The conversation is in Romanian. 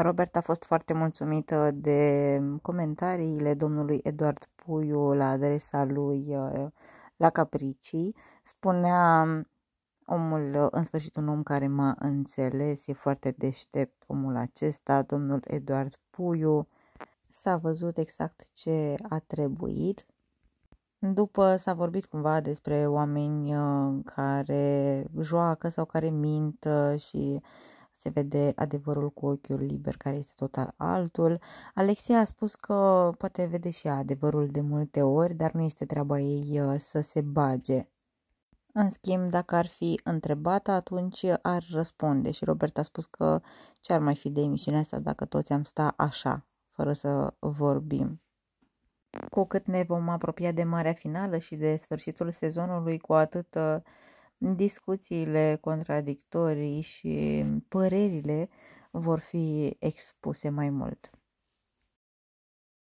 Robert a fost foarte mulțumit uh, de comentariile domnului Eduard Puiu la adresa lui uh, la Capricii. Spunea um, omul, uh, în sfârșit un om care m-a înțeles, e foarte deștept omul acesta, domnul Eduard Puiu. S-a văzut exact ce a trebuit. După s-a vorbit cumva despre oameni care joacă sau care mint și uh, se vede adevărul cu ochiul liber care este total altul. Alexia a spus că poate vede și ea adevărul de multe ori, dar nu este treaba ei uh, să se bage. În schimb, dacă ar fi întrebată, atunci ar răspunde și Robert a spus că ce ar mai fi de emisiunea asta dacă toți am sta așa, fără să vorbim. Cu cât ne vom apropia de marea finală și de sfârșitul sezonului, cu atât uh, discuțiile contradictorii și părerile vor fi expuse mai mult.